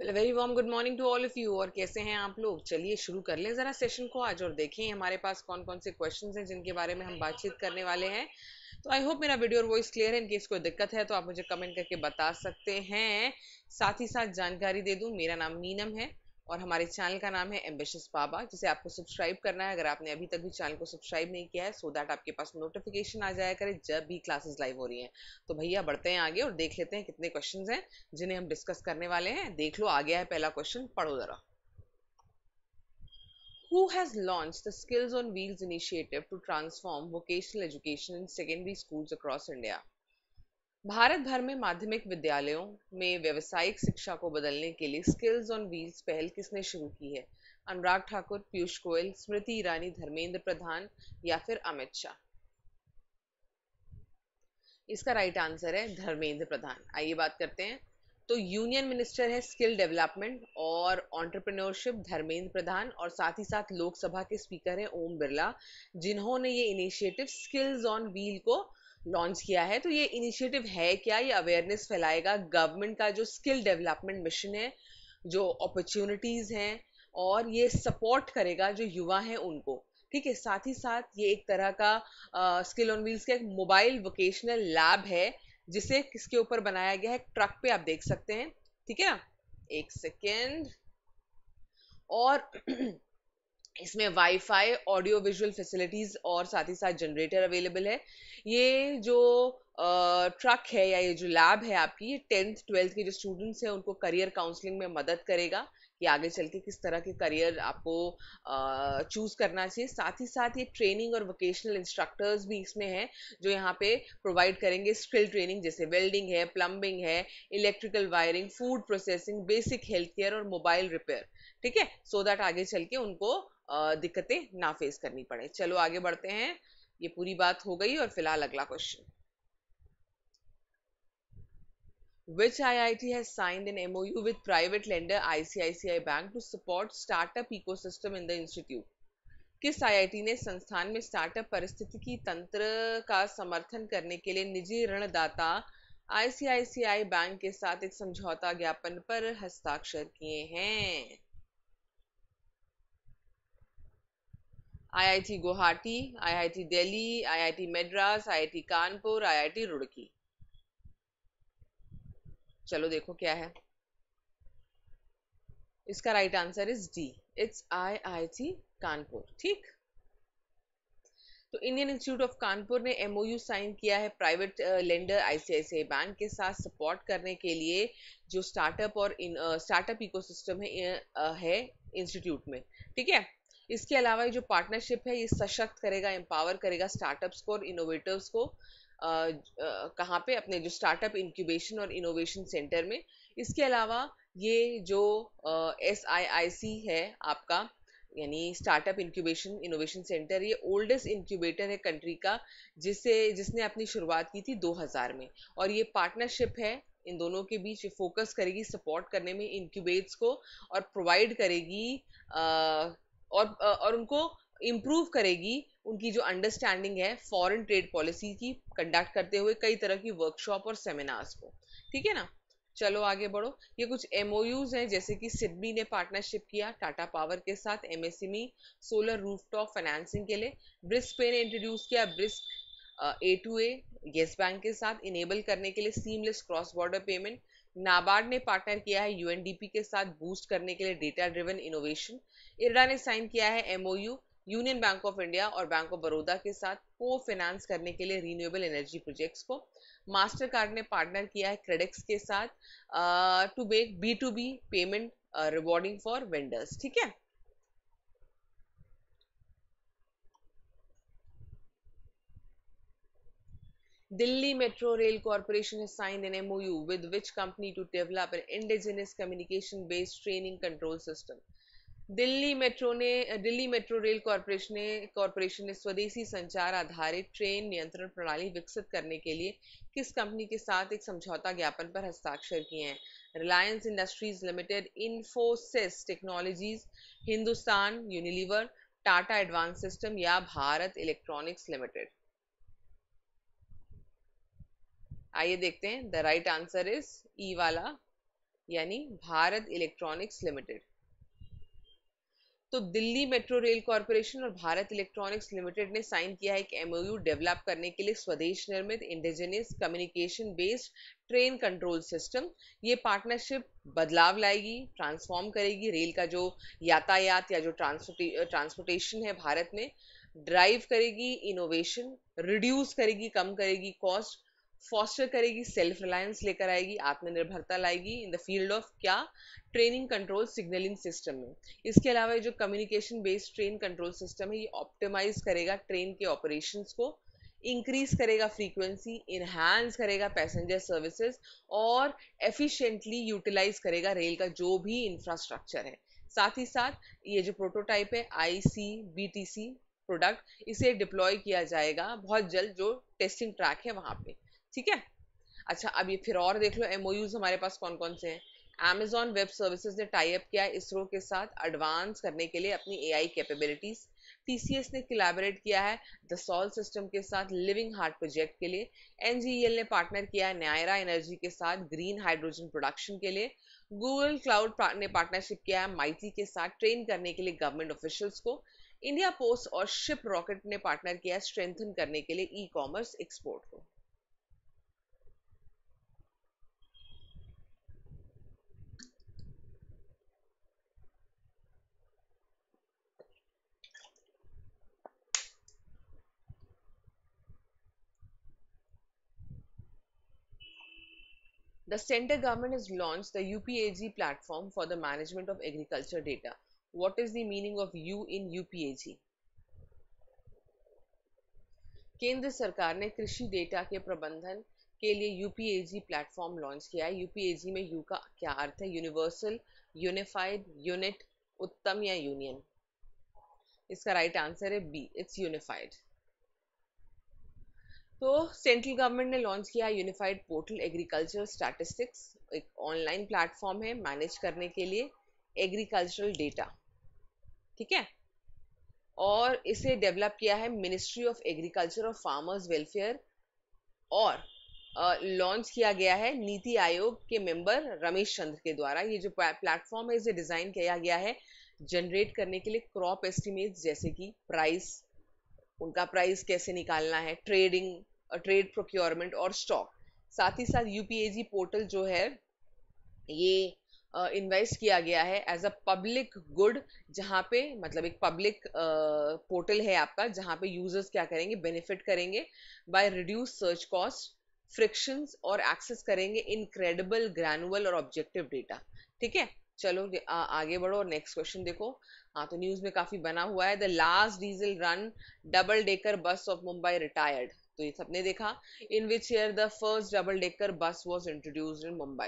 Very warm good morning to all of you और कैसे हैं आप लोग चलिए शुरू कर लें ज़रा सेशन को आज और देखें हमारे पास कौन कौन से क्वेश्चन हैं जिनके बारे में हम बातचीत करने वाले हैं तो आई होप मेरा वीडियो और वॉइस क्लियर है इनकेस कोई दिक्कत है तो आप मुझे कमेंट करके बता सकते हैं साथ ही साथ जानकारी दे दूँ मेरा नाम नीनम है और हमारे चैनल का नाम है एम्बिशियस बाबा जिसे आपको सब्सक्राइब करना है अगर आपने अभी तक भी चैनल को सब्सक्राइब नहीं किया है सो so दैट आपके पास नोटिफिकेशन आ जाया करे जब भी क्लासेस लाइव हो रही हैं तो भैया बढ़ते हैं आगे और देख लेते हैं कितने क्वेश्चन हैं जिन्हें हम डिस्कस करने वाले हैं देख लो आ गया है पहला क्वेश्चन पढ़ो जरा Who has launched the Skills on Wheels initiative to transform vocational education in secondary schools across India? Bharat भर में माध्यमिक विद्यालयों में व्यवसायिक शिक्षा को बदलने के लिए स्किल्स ऑन व्हील्स पहल किसने शुरू की है अनुराग ठाकुर पीयूष गोयल स्मृति ईरानी धर्मेंद्र प्रधान या फिर अमित शाह इसका राइट आंसर है धर्मेंद्र प्रधान आइए बात करते हैं तो यूनियन मिनिस्टर है स्किल डेवलपमेंट और ऑन्टरप्रिनोरशिप धर्मेंद्र प्रधान और साथ ही साथ लोकसभा के स्पीकर हैं ओम बिरला जिन्होंने ये इनिशिएटिव स्किल्स ऑन व्हील को लॉन्च किया है तो ये इनिशिएटिव है क्या ये अवेयरनेस फैलाएगा गवर्नमेंट का जो स्किल डेवलपमेंट मिशन है जो अपॉर्चुनिटीज़ हैं और ये सपोर्ट करेगा जो युवा हैं उनको ठीक है साथ ही साथ ये एक तरह का स्किल ऑन व्हील्स का एक मोबाइल वोकेशनल लैब है जिसे किसके ऊपर बनाया गया है ट्रक पे आप देख सकते हैं ठीक है एक सेकेंड और इसमें वाईफाई ऑडियो विजुअल फैसिलिटीज़ और साथ ही साथ जनरेटर अवेलेबल है ये जो ट्रक है या ये जो लैब है आपकी ये टेंथ ट्वेल्थ के जो स्टूडेंट्स हैं उनको करियर काउंसलिंग में मदद करेगा कि आगे चल के किस तरह के करियर आपको चूज़ करना चाहिए साथ ही साथ ये ट्रेनिंग और वोकेशनल इंस्ट्रक्टर्स भी इसमें हैं जो यहाँ पे प्रोवाइड करेंगे स्किल ट्रेनिंग जैसे वेल्डिंग है प्लम्बिंग है electrical wiring food processing basic health care और मोबाइल रिपेयर ठीक है सो दैट आगे चल के उनको दिक्कतें ना फेस करनी पड़े चलो आगे बढ़ते हैं ये पूरी बात हो गई और फिलहाल अगला question Which IIT has signed an MOU with private lender ICICI Bank to support startup ecosystem in the institute? किस IIT ने संस्थान में स्टार्टअप परिस्थितिकी तंत्र का समर्थन करने के लिए निजी ऋणदाता ICICI बैंक के साथ एक समझौता ज्ञापन पर हस्ताक्षर किए हैं IIT Guwahati IIT Delhi IIT Madras IIT Kanpur IIT Roorkee चलो देखो क्या है इसका right answer is D it's IIT Kanpur ठीक तो इंडियन इंस्टीट्यूट ऑफ कानपुर ने एमओयू साइन किया है प्राइवेट लेंडर आईसीआईसीआई बैंक के साथ सपोर्ट करने के लिए जो स्टार्टअप और स्टार्टअप इकोसिस्टम uh, है uh, है इंस्टीट्यूट में ठीक है इसके अलावा ये जो पार्टनरशिप है ये सशक्त करेगा एम्पावर करेगा स्टार्टअप्स को और इनोवेटर्स को कहाँ पे अपने जो स्टार्टअप इंक्यूबेशन और इनोवेशन सेंटर में इसके अलावा ये जो एस आई आई सी है आपका यानी स्टार्टअप इंक्यूबेशन इनोवेशन सेंटर ये ओल्डेस्ट इंक्यूबेटर है कंट्री का जिसे जिसने अपनी शुरुआत की थी 2000 में और ये पार्टनरशिप है इन दोनों के बीच फोकस करेगी सपोर्ट करने में इंक्यूबेट्स को और प्रोवाइड करेगी और और उनको इम्प्रूव करेगी उनकी जो अंडरस्टैंडिंग है फॉरेन ट्रेड पॉलिसी की कंडक्ट करते हुए कई तरह की वर्कशॉप और सेमिनार्स को ठीक है ना चलो आगे बढ़ो ये कुछ एम हैं जैसे कि सिडबी ने पार्टनरशिप किया टाटा पावर के साथ एम सोलर रूफटॉप फाइनेंसिंग के लिए ब्रिस्क पे ने इंट्रोड्यूस किया Brisk A to A Yes Bank के साथ इनेबल करने के लिए seamless cross border payment NABARD ने पार्टनर किया है यूएनडीपी के साथ बूस्ट करने के लिए डेटा ड्रिवन इनोवेशन इरडा ने साइन किया है MoU union bank of India और बैंक ऑफ बड़ौदा के साथ को फाइनेंस करने के लिए रिन्यूएबल एनर्जी प्रोजेक्ट्स को मास्टर कार्ड ने पार्टनर किया है क्रेडिक्स के साथ to back B to B payment rewarding for vendors ठीक है Delhi Delhi Metro Rail Corporation has signed an you with which company to develop an indigenous communication based training control system Delhi metro ने Delhi metro rail corporation ने corporation ने स्वदेशी संचार आधारित train नियंत्रण प्रणाली विकसित करने के लिए किस कंपनी के साथ एक समझौता ज्ञापन पर हस्ताक्षर किए हैं Reliance Industries Limited Infosys Technologies Hindustan Unilever Tata advance system या भारत इलेक्ट्रॉनिक्स लिमिटेड आइए देखते हैं the right answer is E वाला यानी भारत इलेक्ट्रॉनिक्स लिमिटेड तो दिल्ली मेट्रो रेल कॉरपोरेशन और भारत इलेक्ट्रॉनिक्स लिमिटेड ने साइन किया है एक एमओयू डेवलप करने के लिए स्वदेश निर्मित indigenous communication based train control system ये पार्टनरशिप बदलाव लाएगी ट्रांसफॉर्म करेगी रेल का जो यातायात या जो ट्रांसपोर्टेशन है भारत में ड्राइव करेगी इनोवेशन रिड्यूस करेगी कम करेगी कॉस्ट फॉस्टर करेगी सेल्फ रिलायंस लेकर आएगी आत्मनिर्भरता लाएगी इन द फील्ड ऑफ क्या ट्रेनिंग कंट्रोल सिग्नलिंग सिस्टम में इसके अलावा जो communication based train control system है ये ऑप्टिमाइज करेगा ट्रेन के ऑपरेशंस को इंक्रीज करेगा फ्रीक्वेंसी इन्हांस करेगा पैसेंजर सर्विसेज और एफिशिएंटली यूटिलाइज करेगा रेल का जो भी इंफ्रास्ट्रक्चर है साथ ही साथ ये जो प्रोटोटाइप है I C B T C product इसे डिप्लॉय किया जाएगा बहुत जल्द जो टेस्टिंग ट्रैक है वहाँ पे ठीक है अच्छा अब ये फिर और देख लो एमओयूज हमारे पास कौन कौन से हैं अमेजॉन वेब सर्विसेज ने टाई अप किया है इसरो के साथ एडवांस करने के लिए अपनी एआई कैपेबिलिटीज एस ने कलेबरेट किया है द सॉल सिस्टम के साथ लिविंग हार्ट प्रोजेक्ट के लिए एल e ने पार्टनर किया है नायरा एनर्जी के साथ ग्रीन हाइड्रोजन प्रोडक्शन के लिए गूगल क्लाउड ने पार्टनरशिप किया है माइटी के साथ ट्रेन करने के लिए गवर्नमेंट ऑफिशियल्स को इंडिया पोस्ट और शिप रॉकेट ने पार्टनर किया है स्ट्रेंथन करने के लिए ई कॉमर्स एक्सपोर्ट को The center government has launched the UPAG platform for the management of agriculture data. What is the meaning of U in UPAG? केंद्र सरकार ने कृषि डेटा के प्रबंधन के लिए यूपीएजी प्लेटफॉर्म लॉन्च किया है यूपीएजी में यू का क्या अर्थ है यूनिवर्सल यूनिफाइड यूनिट उत्तम या यूनियन इसका राइट आंसर है बी इट्स यूनिफाइड तो सेंट्रल गवर्नमेंट ने लॉन्च किया यूनिफाइड पोर्टल एग्रीकल्चर स्टैटिस्टिक्स एक ऑनलाइन प्लेटफॉर्म है मैनेज करने के लिए एग्रीकल्चरल डेटा ठीक है और इसे डेवलप किया है मिनिस्ट्री ऑफ एग्रीकल्चर और फार्मर्स वेलफेयर और लॉन्च किया गया है नीति आयोग के मेंबर रमेश चंद्र के द्वारा ये जो प्लेटफॉर्म है इसे डिज़ाइन किया गया है जनरेट करने के लिए क्रॉप एस्टिमेट्स जैसे कि प्राइस उनका प्राइस कैसे निकालना है ट्रेडिंग ट्रेड प्रोक्योरमेंट और स्टॉक साथ ही साथ यू पोर्टल जो है ये इन्वेस्ट uh, किया गया है एज अ पब्लिक गुड जहाँ पे मतलब एक पब्लिक पोर्टल uh, है आपका जहाँ पे यूजर्स क्या करेंगे बेनिफिट करेंगे by reduce search cost frictions और एक्सेस करेंगे इनक्रेडिबल ग्रैनुअल और ऑब्जेक्टिव डेटा ठीक है चलो आ, आगे बढ़ो और नेक्स्ट क्वेश्चन देखो हाँ तो न्यूज में काफी बना हुआ है the last diesel run double decker bus of Mumbai retired तो ये सबने देखा in which year the first double decker bus was introduced in Mumbai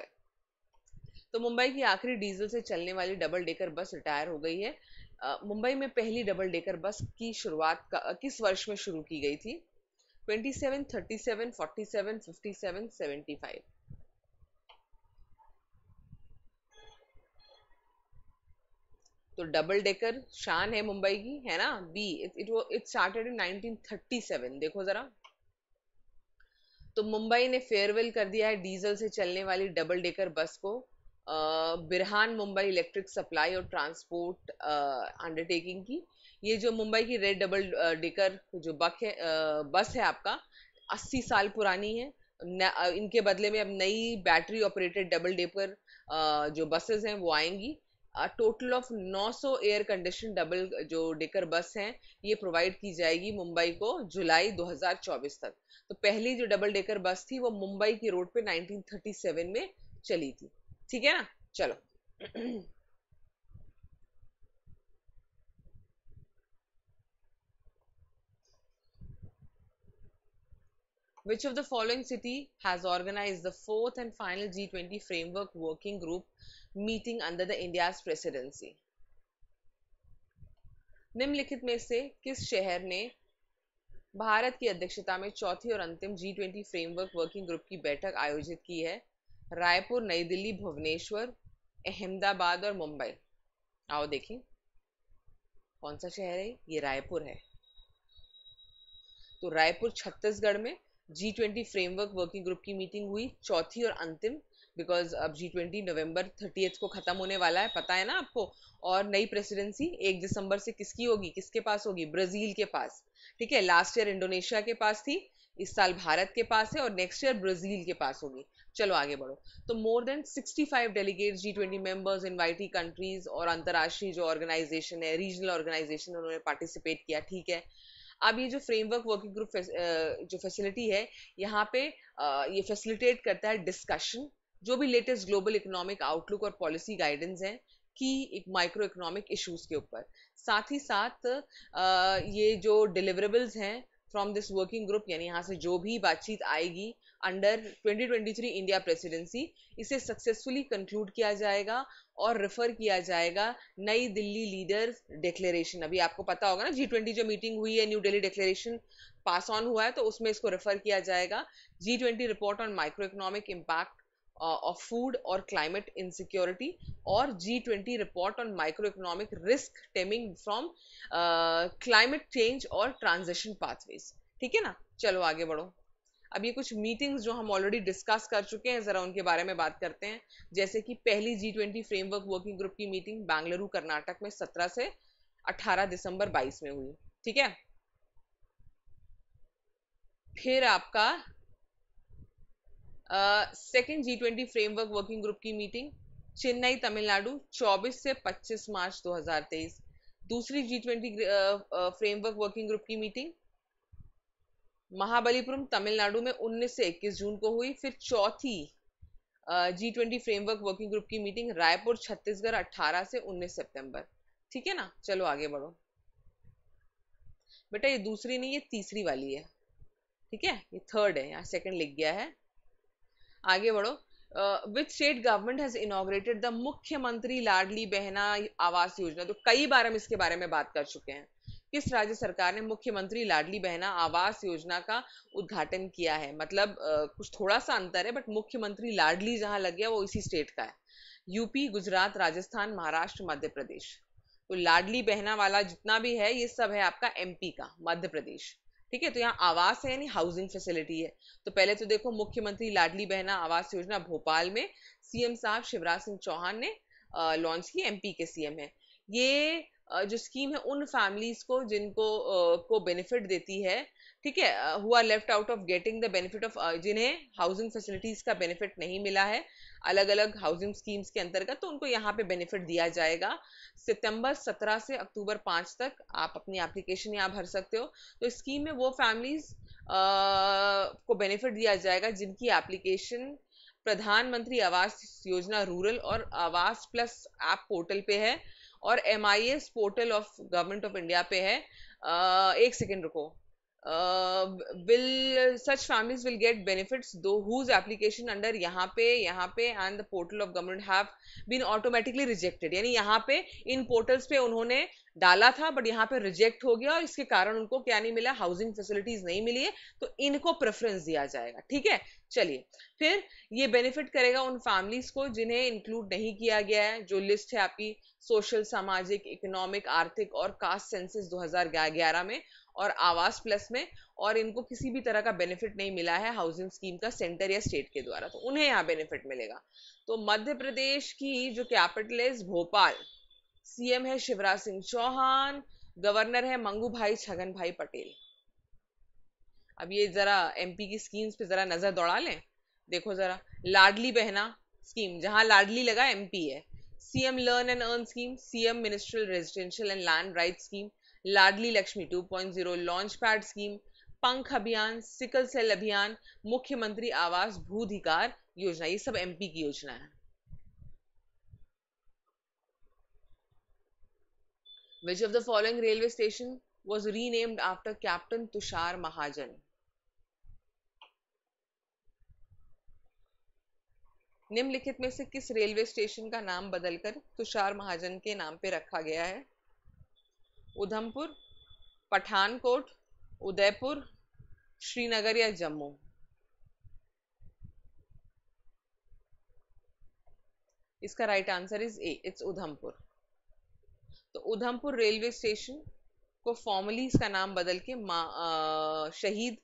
तो मुंबई की आखिरी डीजल से चलने वाली डबल डेकर बस रिटायर हो गई है मुंबई में पहली डबल डेकर बस की शुरुआत किस वर्ष में शुरू की गई थी 27, 37, 47, 57, 75 तो डबल डेकर शान है मुंबई की है ना B it it started in 1937 देखो जरा तो मुंबई ने फेयरवेल कर दिया है डीजल से चलने वाली डबल डेकर बस को बिरहान मुंबई इलेक्ट्रिक सप्लाई और ट्रांसपोर्ट अंडरटेकिंग की ये जो मुंबई की रेड डबल डेकर जो बक है आ, बस है आपका 80 साल पुरानी है न, इनके बदले में अब नई बैटरी ऑपरेटेड डबल डेकर जो बसेस हैं वो आएंगी total of 900 air condition double जो डेकर बस हैं ये प्रोवाइड की जाएगी मुंबई को जुलाई 2024 तक तो पहली जो डबल डेकर बस थी वो मुंबई की रोड पे 1937 में चली थी ठीक है ना चलो Which of the following city has organized the fourth and final G20 framework working group meeting under the India's presidency? निम्नलिखित में से किस शहर ने भारत की अध्यक्षता में चौथी और अंतिम G twenty framework working group की बैठक आयोजित की है रायपुर नई दिल्ली भुवनेश्वर अहमदाबाद और मुंबई आओ देखें कौन सा शहर है ये रायपुर है तो रायपुर छत्तीसगढ़ में G twenty framework working group की मीटिंग हुई चौथी और अंतिम बिकॉज अब जी ट्वेंटी नवम्बर थर्टी को ख़त्म होने वाला है पता है ना आपको और नई प्रेसिडेंसी एक दिसंबर से किसकी होगी किसके पास होगी ब्राज़ील के पास ठीक है लास्ट ईयर इंडोनेशिया के पास थी इस साल भारत के पास है और नेक्स्ट ईयर ब्राज़ील के पास होगी चलो आगे बढ़ो तो more than 65 delegates G twenty members invitee countries और अंतर्राष्ट्रीय जो ऑर्गेनाइजेशन है रीजनल ऑर्गेनाइजेशन उन्होंने पार्टिसिपेट किया ठीक है अब ये जो फ्रेमवर्क वर्किंग ग्रुप जो फैसिलिटी है यहाँ पे ये फैसिलिटेट करता है डिस्कशन जो भी लेटेस्ट ग्लोबल इकोनॉमिक आउटलुक और पॉलिसी गाइडेंस हैं की एक माइक्रो इकोनॉमिक इश्यूज के ऊपर साथ ही साथ ये जो डिलीवरेबल्स हैं फ्रॉम दिस वर्किंग ग्रुप यानी यहाँ से जो भी बातचीत आएगी अंडर 2023 इंडिया प्रेसिडेंसी इसे सक्सेसफुली कंक्लूड किया जाएगा और रेफर किया जाएगा नई दिल्ली लीडर्स डिक्लेरेशन अभी आपको पता होगा ना जी ट्वेंटी जो मीटिंग हुई है new Delhi declaration pass on हुआ है तो उसमें इसको रेफर किया जाएगा G twenty report on micro economic impact of food और क्लाइमेट इनसिक्योरिटी और G twenty report on micro economic risk stemming from climate change और ट्रांजिशन पाथवेज ठीक है ना चलो आगे बढ़ो अब ये कुछ मीटिंग्स जो हम ऑलरेडी डिस्कस कर चुके हैं ज़रा उनके बारे में बात करते हैं जैसे कि पहली G twenty framework working group की मीटिंग बेंगलुरु कर्नाटक में सत्रह से अठारह दिसंबर बाईस में हुई ठीक है फिर आपका second G twenty framework working group की मीटिंग चेन्नई तमिलनाडु 24 से 25 मार्च 2023 दूसरी G twenty framework working group की मीटिंग महाबलीपुरम तमिलनाडु में 19 से 21 जून को हुई फिर चौथी G twenty framework working group की मीटिंग रायपुर छत्तीसगढ़ 18 से 19 सितंबर ठीक है ना चलो आगे बढ़ो बेटा ये दूसरी नहीं ये तीसरी वाली है ठीक है ये थर्ड है यहाँ सेकंड लिख गया है आगे बढ़ो with state government has inaugurated the Mukhyamantri Ladli बहना आवास योजना तो कई बार हम इसके बारे में बात कर चुके हैं किस राज्य सरकार ने मुख्यमंत्री लाडली बहना आवास योजना का उद्घाटन किया है मतलब आ, कुछ थोड़ा सा अंतर है बट मुख्यमंत्री लाडली जहां लग गया वो इसी स्टेट का है यूपी गुजरात राजस्थान महाराष्ट्र मध्य प्रदेश तो लाडली बहना वाला जितना भी है ये सब है आपका एमपी का मध्य प्रदेश ठीक है तो यहाँ आवास है यानी हाउसिंग फैसिलिटी है तो पहले तो देखो मुख्यमंत्री लाडली बहना आवास योजना भोपाल में सीएम साहब शिवराज सिंह चौहान ने लॉन्च की एमपी के सीएम है ये जो स्कीम है उन फैमिलीज को जिनको को बेनिफिट देती है ठीक है हुआ left out of getting the benefit of जिन्हें हाउसिंग फैसिलिटीज का बेनिफिट नहीं मिला है अलग अलग हाउसिंग स्कीम्स के अंतर्गत तो उनको यहाँ पे बेनिफिट दिया जाएगा सितंबर 17 से अक्टूबर 5 तक आप अपनी एप्लीकेशन यहाँ भर सकते हो तो स्कीम में वो फैमिलीज को बेनिफिट दिया जाएगा जिनकी एप्लीकेशन प्रधानमंत्री आवास योजना रूरल और आवास प्लस ऐप पोर्टल पे है और M I S portal of government of India पे है आ, एक सेकेंड रुको uh, will such families will get benefits though whose application under यहाँ पे यहाँ पे and the portal of government have been automatically rejected यानी यहाँ पे इन portals पे उन्होंने डाला था बट यहाँ पे रिजेक्ट हो गया और इसके कारण उनको क्या नहीं मिला हाउसिंग फैसिलिटीज नहीं मिली है तो इनको प्रेफरेंस दिया जाएगा ठीक है चलिए फिर ये बेनिफिट करेगा उन फैमिलीज को जिन्हें इंक्लूड नहीं किया गया है जो लिस्ट है आपकी सोशल सामाजिक इकोनॉमिक आर्थिक और कास्ट सेंसिस 2011 में और आवास प्लस में और इनको किसी भी तरह का बेनिफिट नहीं मिला है हाउसिंग स्कीम का सेंटर या स्टेट के द्वारा तो उन्हें यहाँ बेनिफिट मिलेगा तो मध्य प्रदेश की जो कैपिटल है भोपाल सीएम है शिवराज सिंह चौहान गवर्नर है मंगू भाई छगन भाई पटेल अब ये जरा एमपी की स्कीम्स पे जरा नजर दौड़ा लें देखो जरा लाडली बहना स्कीम जहां लाडली लगा एमपी है CM learn and earn scheme CM ministerial residential and land right scheme Ladli Lakshmi 2.0 launch pad scheme Pankh Abhiyan sickle cell अभियान मुख्यमंत्री आवास भूधिकार योजना ये सब एमपी की योजना है which of the following railway station was renamed after captain Tushar Mahajan निम्नलिखित में से किस रेलवे स्टेशन का नाम बदलकर तुषार महाजन के नाम पे रखा गया है उधमपुर पठानकोट उदयपुर श्रीनगर या जम्मू इसका right answer is A it's Udhampur तो उधमपुर रेलवे स्टेशन को फॉर्मली इसका नाम बदल के आ, Shaheed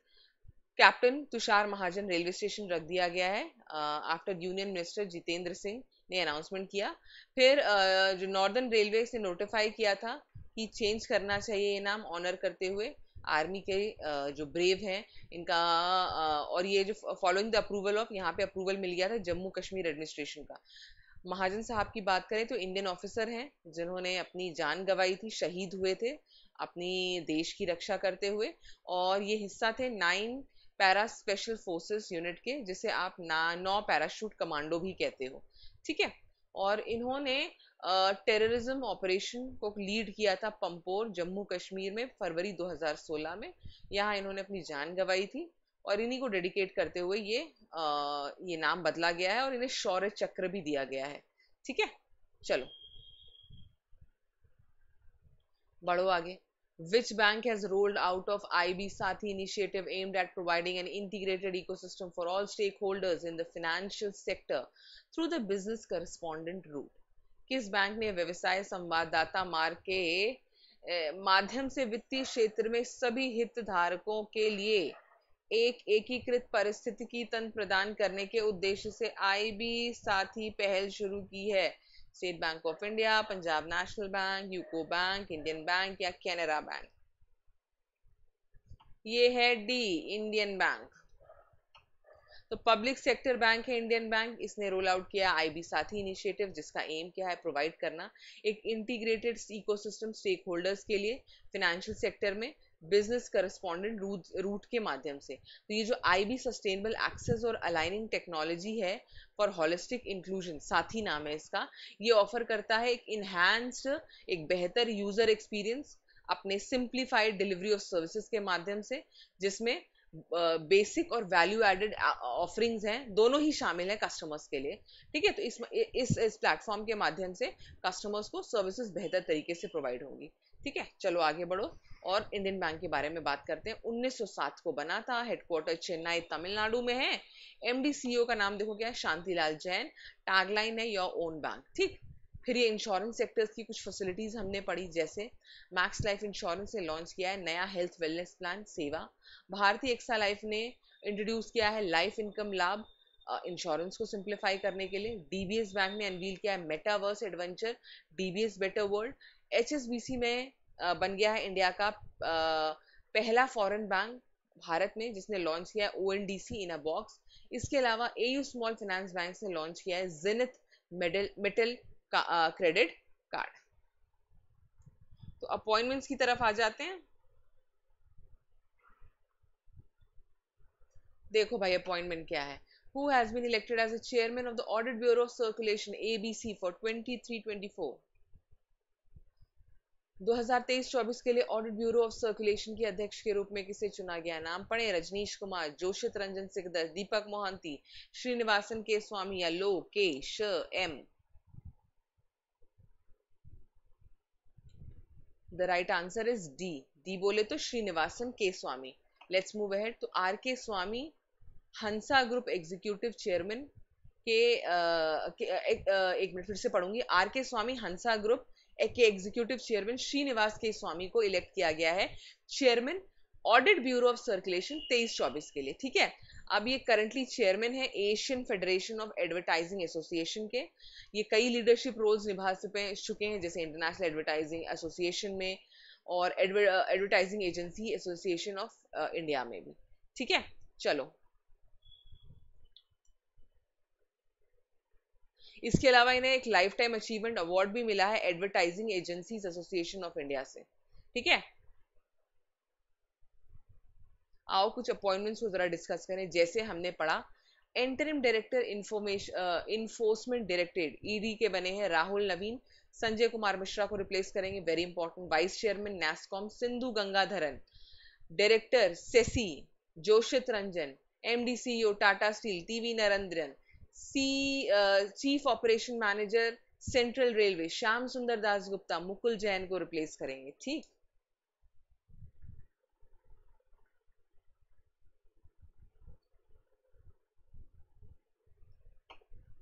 captain Tushar Mahajan railway station रख दिया गया है after union minister Jitendra Singh ने अनाउंसमेंट किया फिर आ, जो नॉर्दर्न रेलवे ने नोटिफाई किया था ही चेंज करना चाहिए ये नाम ऑनर करते हुए आर्मी के जो ब्रेव हैं इनका और ये जो फॉलोइंग द अप्रूवल ऑफ यहाँ पे अप्रूवल मिल गया था जम्मू कश्मीर एडमिनिस्ट्रेशन का महाजन साहब की बात करें तो इंडियन ऑफिसर हैं जिन्होंने अपनी जान गवाई थी शहीद हुए थे अपनी देश की रक्षा करते हुए और ये हिस्सा थे nine para special forces unit के जिसे आप ना नौ पैराशूट कमांडो भी कहते हो ठीक है और इन्होंने टेररिज्म ऑपरेशन को लीड किया था पंपोर जम्मू कश्मीर में फरवरी 2016 में यहाँ इन्होंने अपनी जान गवाई थी और इन्हीं को डेडिकेट करते हुए ये आ, ये नाम बदला गया है और इन्हें शौर्य चक्र भी दिया गया है ठीक है चलो बढ़ो आगे which bank has rolled out of I B Saathi initiative aimed at providing an integrated ecosystem for all stakeholders in the financial sector through the business correspondent route किस बैंक ने व्यवसाय संवाददाता मार्ग के माध्यम से वित्तीय क्षेत्र में सभी हितधारकों के लिए एक एकीकृत परिस्थितिकी तंत्र प्रदान करने के उद्देश्य से आईबी ही पहल शुरू की है State Bank of India Punjab National Bank UCO Bank Indian Bank या कैनरा बैंक ये है डी इंडियन बैंक तो पब्लिक सेक्टर बैंक है इंडियन बैंक इसने रोल आउट किया आईबी साथी इनिशिएटिव जिसका एम क्या है प्रोवाइड करना एक इंटीग्रेटेड इकोसिस्टम स्टेक होल्डर्स के लिए फाइनेंशियल सेक्टर में बिजनेस करस्पॉन्डेंट रूट रूट के माध्यम से तो ये जो आई बी सस्टेनेबल एक्सेस और अलाइनिंग टेक्नोलॉजी है फॉर हॉलिस्टिक इंक्लूजन साथी नाम है इसका ये ऑफर करता है एक इन्हांस्ड एक बेहतर यूजर एक्सपीरियंस अपने सिंप्लीफाइड डिलीवरी ऑफ सर्विसेज के माध्यम से जिसमें बेसिक और वैल्यू एडेड ऑफरिंग्स हैं दोनों ही शामिल हैं कस्टमर्स के लिए ठीक है तो इस इस इस प्लेटफॉर्म के माध्यम से कस्टमर्स को सर्विसेज बेहतर तरीके से प्रोवाइड होंगी ठीक है चलो आगे बढ़ो और इंडियन बैंक के बारे में बात करते हैं 1907 को बना था हेडक्वार्टर चेन्नई तमिलनाडु में है एमडी सीईओ e का नाम देखो क्या है शांतिलाल जैन टैगलाइन है योर ओन बैंक ठीक फिर ये इंश्योरेंस सेक्टर्स की कुछ फैसिलिटीज़ हमने पढ़ी जैसे मैक्स लाइफ इंश्योरेंस ने लॉन्च किया है नया हेल्थ वेलनेस प्लान सेवा भारतीय एक्सा लाइफ ने इंट्रोड्यूस किया है लाइफ इनकम लाभ इंश्योरेंस को सिंप्लीफाई करने के लिए डी बैंक ने अनवील किया है metaverse adventure the better world H में बन गया है इंडिया का पहला फॉरेन बैंक भारत में जिसने लॉन्च किया है O N D C in a box इसके अलावा A U small finance bank ने लॉन्च किया है Zenith medal metal credit card तो अपॉइंटमेंट्स की तरफ आ जाते हैं देखो भाई अपॉइंटमेंट क्या है who has been elected as the chairman of the audit bureau of circulation abc for 2324 2023-24 के लिए ऑडिट ब्यूरो ऑफ सर्कुलेशन के अध्यक्ष के रूप में किसे चुना गया नाम पढ़े रजनीश कुमार जोशित रंजन सिकदर दीपक मोहंती श्रीनिवासन के स्वामी या Lokesh M the right answer is D D बोले तो श्रीनिवासन तो K Swamy let's move ahead तो R K Swamy Hansa group executive chairman के, एक मिनट फिर से पढ़ूंगी R K Swamy Hansa group के executive chairman Srinivas K Swamy को इलेक्ट किया गया है chairman audit bureau of circulation तेईस चौबीस के लिए ठीक है अब ये करंटली चेयरमैन है Asian federation of advertising association के ये कई लीडरशिप रोल्स निभा चुके हैं जैसे इंटरनेशनल एडवर्टाइजिंग एसोसिएशन में और advertising agency association of India में भी ठीक है चलो इसके अलावा इन्हें एक लाइफ टाइम अचीवमेंट अवार्ड भी मिला है advertising agencies association of India से ठीक है आओ कुछ अपॉइंटमेंट्स को ज़रा डिस्कस करें जैसे हमने पढ़ा interim director information enforcement directed ED के बने हैं राहुल नवीन संजय कुमार मिश्रा को रिप्लेस करेंगे very important vice chairman Nasscom Sindhu Gangadharan director सेसी जोशित रंजन ओ टाटा स्टील टीवी नरेंद्रन सी chief operation manager central railway Shyam Sundar Das Gupta Mukul Jain को रिप्लेस करेंगे ठीक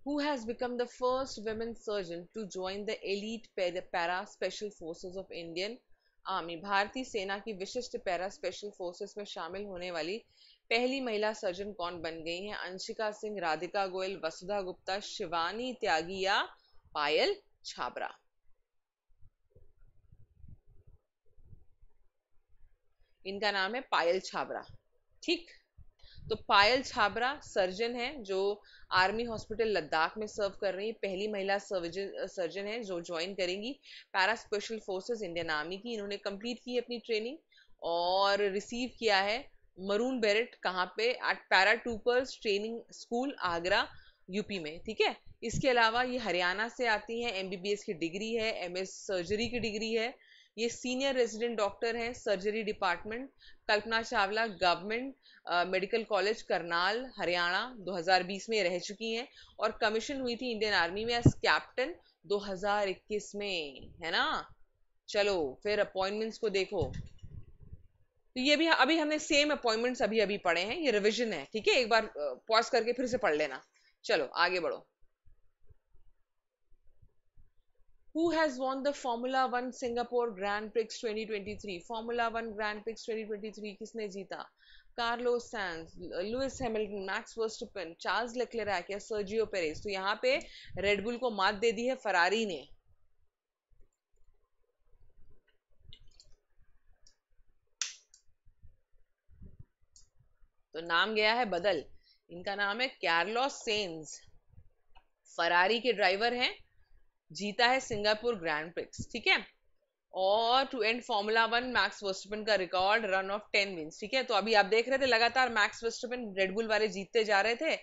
who has become the first women surgeon to join the elite para special forces of Indian Army. भारतीय सेना की विशिष्ट पैरा स्पेशल फोर्सेस में शामिल होने वाली पहली महिला सर्जन कौन बन गई हैं अंशिका सिंह राधिका गोयल वसुधा गुप्ता शिवानी त्यागी या पायल छाबरा इनका नाम है पायल छाबरा ठीक तो पायल छाबरा सर्जन है जो आर्मी हॉस्पिटल लद्दाख में सर्व कर रही पहली महिला सर्जन सर्जन है जो ज्वाइन करेंगी para special forces Indian army की इन्होंने कंप्लीट की अपनी ट्रेनिंग और रिसीव किया है मरून बेरेट कहाँ पे at para troopers training school Agra UP में ठीक है इसके अलावा ये हरियाणा से आती हैं एमबीबीएस की डिग्री है एमएस सर्जरी की डिग्री है ये सीनियर रेजिडेंट डॉक्टर हैं surgery department Kalpana Chawla government medical college Karnal Haryana 2020 में रह चुकी हैं और कमीशन हुई थी इंडियन आर्मी में एज कैप्टन 2021 में है ना चलो फिर अपॉइंटमेंट्स को देखो तो ये भी अभी हमने सेम अपॉइंटमेंट्स अभी अभी पढ़े हैं ये रिविजन है ठीक है एक बार पॉज करके फिर से पढ़ लेना चलो आगे बढ़ो Who has won the Formula One Singapore Grand Prix 2023? Formula One Grand Prix 2023 किसने जीता Carlos Sainz Lewis Hamilton Max Verstappen Charles Leclerc या सर्जियो पेरेस तो यहाँ पे रेडबुल को मात दे दी है फरारी ने तो नाम गया है बदल इनका नाम है कैरलॉस सेन्स फरारी के ड्राइवर हैं जीता है सिंगापुर ग्रैंड प्रिक्स ठीक है और to end formula one Max Verstappen का record run of ten wins ठीक है तो अभी आप देख रहे थे लगातार मैक्स वर्स्टपिन रेडबुल वाले जीतते जा रहे थे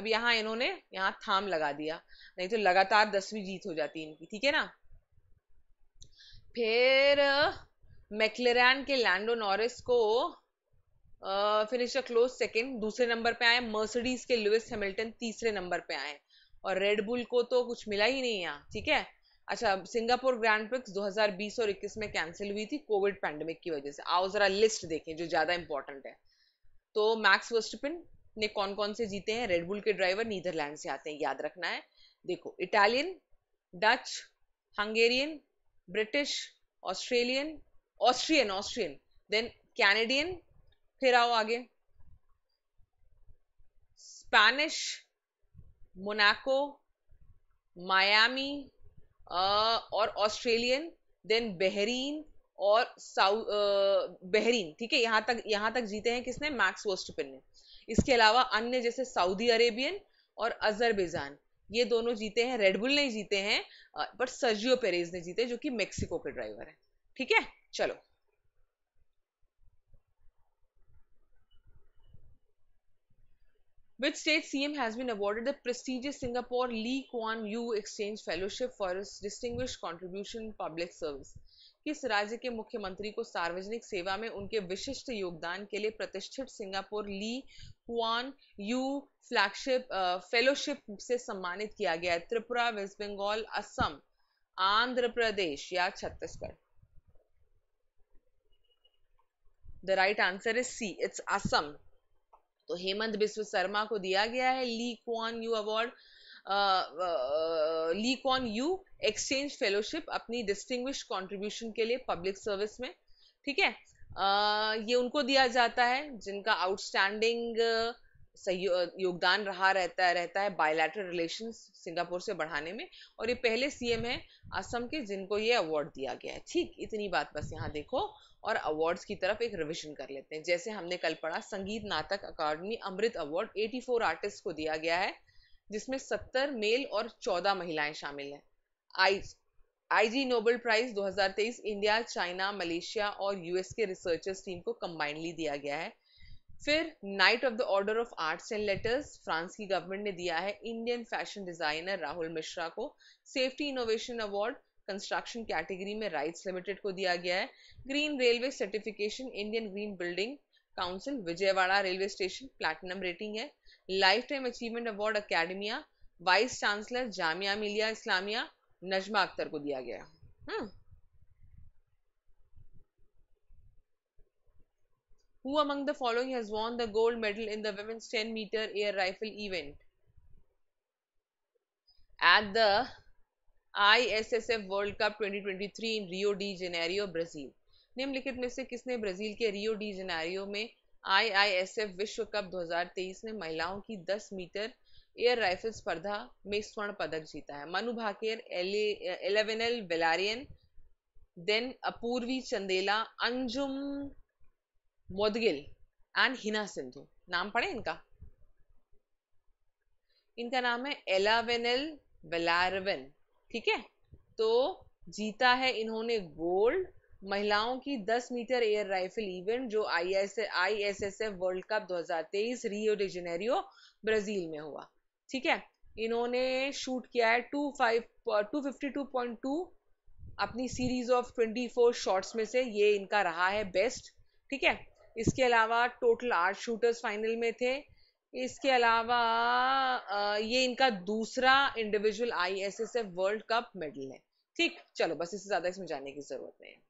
अब यहाँ इन्होंने यहाँ थाम लगा दिया नहीं तो लगातार दसवीं जीत हो जाती इनकी ठीक है ना फिर मैक्लेरन के लैंडो नॉरिस को फिनिश क्लोज सेकेंड दूसरे नंबर पे आए मर्सिडीज के लुइस हेमिल्टन तीसरे नंबर पे आए और रेडबुल को तो कुछ मिला ही नहीं यहाँ ठीक है अच्छा सिंगापुर ग्रैंड प्रिक्स 2020 और 21 में कैंसिल हुई थी कोविड पैंडमिक की वजह से आओ जरा लिस्ट देखें जो ज़्यादा इंपॉर्टेंट है तो मैक्स वर्स्टपिन ने कौन कौन से जीते हैं रेडबुल के ड्राइवर नीदरलैंड से आते हैं याद रखना है देखो Italian Dutch Hungarian British Australian Austrian Austrian then Canadian फिर आओ आगे स्पैनिश मोनाको मायामी और ऑस्ट्रेलियन देन बहरीन और साउथ बहरीन ठीक है यहाँ तक यहाँ तक जीते हैं किसने मैक्स वोस्टपिन ने इसके अलावा अन्य जैसे सऊदी अरेबियन और अजरबैजान ये दोनों जीते हैं रेडबुल ने जीते हैं बट सर्जियो पेरेज ने जीते जो कि मेक्सिको के ड्राइवर है ठीक है चलो Which state CM has been awarded the prestigious Singapore Lee Kuan Yew Exchange Fellowship for his distinguished contribution in public service? किस राज्य के मुख्यमंत्री को सार्वजनिक सेवा में उनके विशिष्ट योगदान के लिए प्रतिष्ठित Singapore Lee Kuan Yew flagship fellowship से सम्मानित किया गया है त्रिपुरा वेस्ट बंगाल असम आंध्र प्रदेश या Chhattisgarh the right answer is C it's Assam तो हेमंत बिस्व शर्मा को दिया गया है Lee Kuan Yew award Lee Kuan Yew exchange fellowship अपनी डिस्टिंग्विश कॉन्ट्रीब्यूशन के लिए पब्लिक सर्विस में ठीक है uh, ये उनको दिया जाता है जिनका आउटस्टैंडिंग योगदान रहा रहता है रहता है बायोलैटरल रिलेशन सिंगापुर से बढ़ाने में और ये पहले सीएम है असम के जिनको ये अवार्ड दिया गया है ठीक इतनी बात बस यहाँ देखो और अवार्ड्स की तरफ एक रिविजन कर लेते हैं जैसे हमने कल पढ़ा संगीत नाटक अकादमी अमृत अवार्ड 84 आर्टिस्ट को दिया गया है जिसमें 70 मेल और 14 महिलाएं शामिल हैं I IG Nobel prize 2023 India China Malaysia और यूएस के रिसर्चर्स टीम को कंबाइंडली दिया गया है फिर knight of the order of arts and letters France की गवर्नमेंट ने दिया है Indian fashion designer Rahul Mishra को safety innovation award construction category में राइट्स लिमिटेड को दिया गया है green railway certification Indian green building council Vijayawada railway station platinum rating है life time achievement award academia vice chancellor Jamia Millia Islamia Najma Akhtar को दिया गया हुँ? Hmm. Who among the following has won the gold medal in the women's 10 meter air rifle event? At the ISSF world cup 2023 in Rio de Janeiro Brazil निम्नलिखित में से किसने Brazil के Rio de Janeiro में IISF विश्व cup 2023 में महिलाओं की 10 मीटर एयर राइफल स्पर्धा में स्वर्ण पदक जीता है मनु भाकेर एलेवेनल वेलारियन देन अपूर्वी चंदेला अंजुम मोदगिल एंड हिना सिंधु नाम पढ़े इनका इनका नाम है एलावेनल वेलारवन ठीक है तो जीता है इन्होंने गोल्ड महिलाओं की 10 मीटर एयर राइफल इवेंट जो I F world cup 2023 Rio de Janeiro Brazil में हुआ ठीक है इन्होंने शूट किया है two five two fifty two point two अपनी सीरीज ऑफ 24 शॉट्स में से ये इनका रहा है बेस्ट ठीक है इसके अलावा टोटल आठ शूटर्स फाइनल में थे इसके अलावा ये इनका दूसरा individual ISSF world cup medal है ठीक चलो बस इससे ज्यादा इसमें जाने की जरूरत नहीं है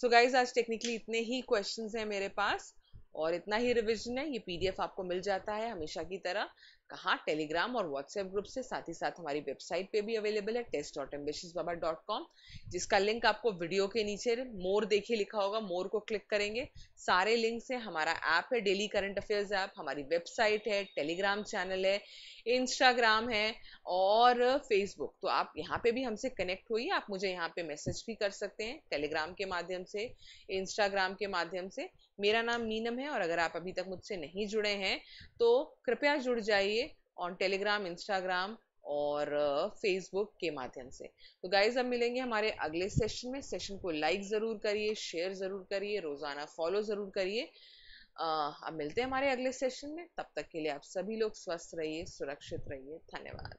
सो गाइज आज टेक्निकली इतने ही क्वेश्चन हैं मेरे पास और इतना ही रिविजन है ये पीडीएफ आपको मिल जाता है हमेशा की तरह कहाँ टेलीग्राम और व्हाट्सएप ग्रुप से साथ ही साथ हमारी वेबसाइट पे भी अवेलेबल है test dot ambitious Baba dot com जिसका लिंक आपको वीडियो के नीचे मोर देखिए लिखा होगा मोर को क्लिक करेंगे सारे लिंक से हमारा ऐप है डेली करंट अफेयर्स ऐप हमारी वेबसाइट है टेलीग्राम चैनल है इंस्टाग्राम है और फेसबुक तो आप यहाँ पे भी हमसे कनेक्ट हुई आप मुझे यहाँ पे मैसेज भी कर सकते हैं टेलीग्राम के माध्यम से इंस्टाग्राम के माध्यम से मेरा नाम नीनम है और अगर आप अभी तक मुझसे नहीं जुड़े हैं तो कृपया जुड़ जाइए ऑन टेलीग्राम इंस्टाग्राम और फेसबुक के माध्यम से तो गाइज अब मिलेंगे हमारे अगले सेशन में सेशन को लाइक ज़रूर करिए शेयर ज़रूर करिए रोज़ाना फॉलो ज़रूर करिए अब मिलते हैं हमारे अगले सेशन में तब तक के लिए आप सभी लोग स्वस्थ रहिए सुरक्षित रहिए धन्यवाद